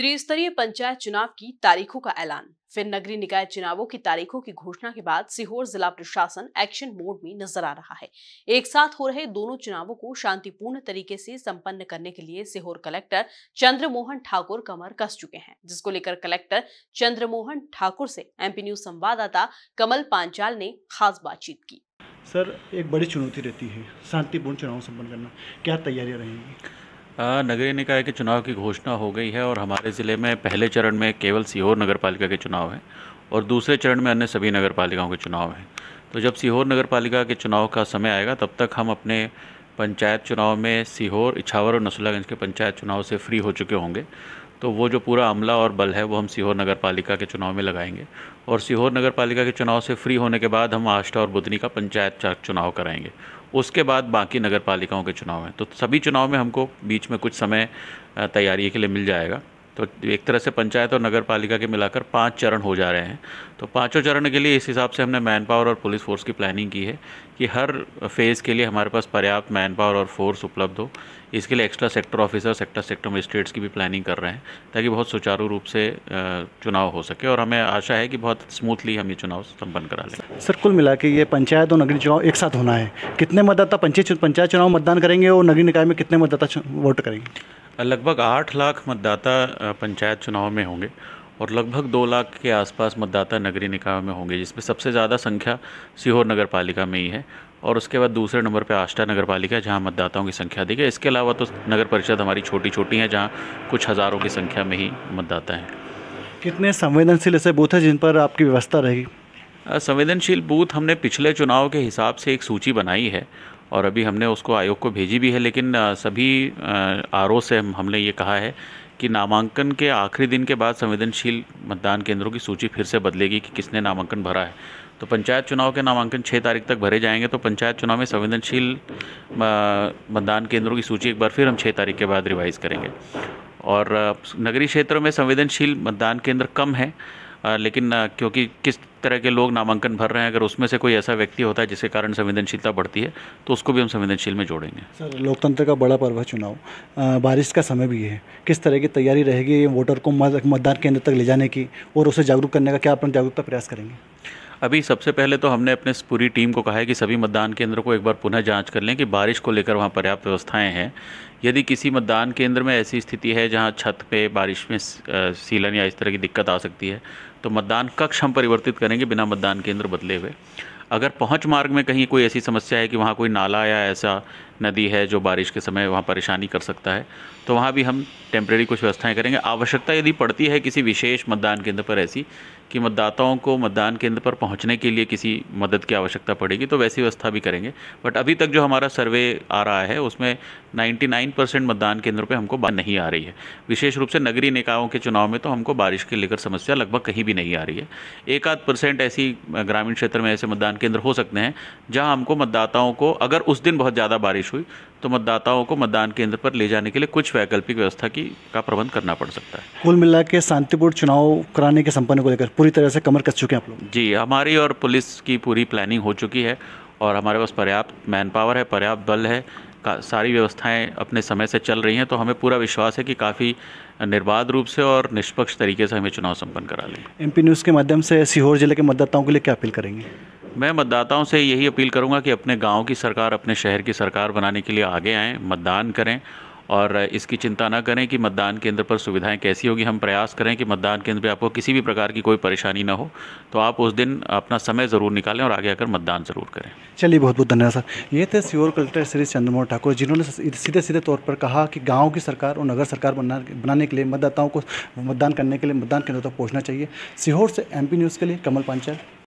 त्रिस्तरीय पंचायत चुनाव की तारीखों का ऐलान फिर नगरीय निकाय चुनावों की तारीखों की घोषणा के बाद सीहोर जिला प्रशासन एक्शन मोड में नजर आ रहा है एक साथ हो रहे दोनों चुनावों को शांतिपूर्ण तरीके से संपन्न करने के लिए सीहोर कलेक्टर चंद्रमोहन ठाकुर कमर कस चुके हैं जिसको लेकर कलेक्टर चंद्रमोहन ठाकुर से एमपी न्यूज संवाददाता कमल पांचाल ने खास बातचीत की सर एक बड़ी चुनौती रहती है शांतिपूर्ण चुनाव संपन्न करना क्या तैयारियां रहेंगी नगरीय निकाय के चुनाव की घोषणा हो गई है और हमारे ज़िले में पहले चरण में केवल सीहोर नगर पालिका के चुनाव हैं और दूसरे चरण में अन्य सभी नगर पालिकाओं के चुनाव हैं तो जब सीहोर नगर पालिका के चुनाव का समय आएगा तब तक हम अपने पंचायत चुनाव में सीहोर इछावर और नसुलागंज के पंचायत चुनाव से फ्री हो चुके होंगे तो वो जो पूरा अमला और बल है वो हम सीहोर नगर पालिका के चुनाव में लगाएंगे और सीहोर नगर पालिका के चुनाव से फ्री होने के बाद हम आष्टा और बुधनी का पंचायत चुनाव कराएंगे उसके बाद बाकी नगर पालिकाओं के चुनाव हैं तो सभी चुनाव में हमको बीच में कुछ समय तैयारी के लिए मिल जाएगा तो एक तरह से पंचायत और नगर पालिका के मिलाकर पाँच चरण हो जा रहे हैं तो पाँचों चरण के लिए इस हिसाब से हमने मैन पावर और पुलिस फोर्स की प्लानिंग की है कि हर फेज़ के लिए हमारे पास पर्याप्त मैन पावर और फोर्स उपलब्ध हो इसके लिए extra sector officer sector sector magistrates की भी प्लानिंग कर रहे हैं ताकि बहुत सुचारू रूप से चुनाव हो सके और हमें आशा है कि बहुत स्मूथली हम ये चुनाव संपन्न करा लें सर कुल मिला के ये पंचायत और नगरीय चुनाव एक साथ होना है कितने मतदाता पंचायत चुनाव मतदान करेंगे और नगरीय निकाय में कितने मतदाता वोट करेंगे लगभग आठ लाख मतदाता पंचायत चुनाव में होंगे और लगभग दो लाख के आसपास मतदाता नगरीय निकायों में होंगे जिसमें सबसे ज़्यादा संख्या सीहोर नगर पालिका में ही है और उसके बाद दूसरे नंबर पर आष्टा नगर पालिका है जहाँ मतदाताओं की संख्या अधिक है इसके अलावा तो नगर परिषद हमारी छोटी छोटी हैं जहाँ कुछ हज़ारों की संख्या में ही मतदाता हैं कितने संवेदनशील ऐसे बूथ हैं जिन पर आपकी व्यवस्था रहेगी संवेदनशील बूथ हमने पिछले चुनाव के हिसाब से एक सूची बनाई है और अभी हमने उसको आयोग को भेजी भी है लेकिन सभी आर से हमने ये कहा है कि नामांकन के आखिरी दिन के बाद संवेदनशील मतदान केंद्रों की सूची फिर से बदलेगी कि किसने नामांकन भरा है तो पंचायत चुनाव के नामांकन 6 तारीख तक भरे जाएंगे तो पंचायत चुनाव में संवेदनशील मतदान केंद्रों की सूची एक बार फिर हम 6 तारीख के बाद रिवाइज़ करेंगे और नगरीय क्षेत्रों में संवेदनशील मतदान केंद्र कम है लेकिन क्योंकि किस तरह के लोग नामांकन भर रहे हैं अगर उसमें से कोई ऐसा व्यक्ति होता है जिसके कारण संवेदनशीलता बढ़ती है तो उसको भी हम संवेदनशील में जोड़ेंगे सर लोकतंत्र का बड़ा पर्व है चुनाव बारिश का समय भी है किस तरह की तैयारी रहेगी वोटर को मतदान केंद्र तक ले जाने की और उसे जागरूक करने का क्या अपन जागरूकता प्रयास करेंगे अभी सबसे पहले तो हमने अपने पूरी टीम को कहा है कि सभी मतदान केंद्रों को एक बार पुनः जांच कर लें कि बारिश को लेकर वहाँ पर्याप्त व्यवस्थाएं हैं यदि किसी मतदान केंद्र में ऐसी स्थिति है जहाँ छत पे बारिश में सीलन या इस तरह की दिक्कत आ सकती है तो मतदान कक्ष हम परिवर्तित करेंगे बिना मतदान केंद्र बदले हुए अगर पहुंच मार्ग में कहीं कोई ऐसी समस्या है कि वहाँ कोई नाला या ऐसा नदी है जो बारिश के समय वहाँ परेशानी कर सकता है तो वहाँ भी हम टेम्प्रेरी कुछ व्यवस्थाएं करेंगे आवश्यकता यदि पड़ती है किसी विशेष मतदान केंद्र पर ऐसी कि मतदाताओं को मतदान केंद्र पर पहुँचने के लिए किसी मदद की आवश्यकता पड़ेगी तो वैसी व्यवस्था भी करेंगे बट अभी तक जो हमारा सर्वे आ रहा है उसमें 99 परसेंट मतदान केंद्रों पर हमको बात नहीं आ रही है विशेष रूप से नगरीय निकायों के चुनाव में तो हमको बारिश के लेकर समस्या लगभग कहीं भी नहीं आ रही है एक आध परसेंट ऐसी ग्रामीण क्षेत्र में ऐसे मतदान केंद्र हो सकते हैं जहां हमको मतदाताओं को अगर उस दिन बहुत ज़्यादा बारिश हुई तो मतदाताओं को मतदान केंद्र पर ले जाने के लिए कुछ वैकल्पिक व्यवस्था की का प्रबंध करना पड़ सकता है कुल मिला के शांतिपूर्ण चुनाव कराने के संपन्न को लेकर पूरी तरह से कमर कस चुके हैं आप लोग जी हमारी और पुलिस की पूरी प्लानिंग हो चुकी है और हमारे पास पर्याप्त मैन पावर है पर्याप्त बल है का सारी व्यवस्थाएं अपने समय से चल रही हैं तो हमें पूरा विश्वास है कि काफ़ी निर्बाध रूप से और निष्पक्ष तरीके से हमें चुनाव संपन्न करा लें एमपी न्यूज़ के माध्यम से सीहोर जिले के मतदाताओं के लिए क्या अपील करेंगे मैं मतदाताओं से यही अपील करूंगा कि अपने गांव की सरकार अपने शहर की सरकार बनाने के लिए आगे आएँ मतदान करें और इसकी चिंता ना करें कि मतदान केंद्र पर सुविधाएं कैसी होगी हम प्रयास करें कि मतदान केंद्र पर आपको किसी भी प्रकार की कोई परेशानी ना हो तो आप उस दिन अपना समय ज़रूर निकालें और आगे आकर मतदान ज़रूर करें चलिए बहुत बहुत धन्यवाद सर ये थे सीओर कलेक्टर श्री चंद्रमोहन ठाकुर जिन्होंने सीधे सीधे तौर पर कहा कि गाँव की सरकार और नगर सरकार बना बनाने के लिए मतदाताओं को मतदान करने के लिए मतदान केंद्रों तक पहुँचना चाहिए सीहोर से एम न्यूज़ के लिए कमल पांचाल